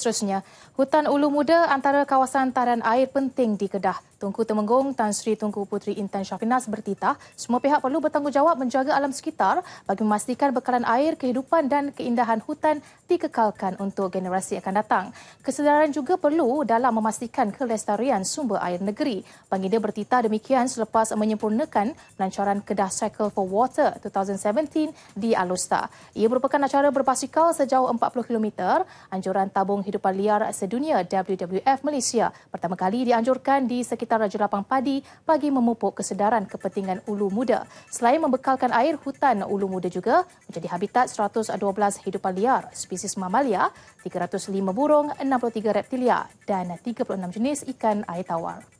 Seterusnya, Hutan Ulu Muda antara kawasan tarian air penting di Kedah. Tunku Temenggung Tan Sri Tunku Puteri Intan Syafinas bertitah, semua pihak perlu bertanggungjawab menjaga alam sekitar bagi memastikan bekalan air, kehidupan dan keindahan hutan dikekalkan untuk generasi akan datang. Kesedaran juga perlu dalam memastikan kelestarian sumber air negeri. Panggida bertitah demikian selepas menyempurnakan pelancaran Kedah Cycle for Water 2017 di Alusta. Ia merupakan acara berbasikal sejauh 40 km, anjuran tabung kehidupan liar sedunia WWF Malaysia pertama kali dianjurkan di sekitar Raja Lapang Padi bagi memupuk kesedaran kepentingan ulu muda. Selain membekalkan air hutan ulu muda juga menjadi habitat 112 hidupan liar spesies mamalia, 305 burung, 63 reptilia dan 36 jenis ikan air tawar.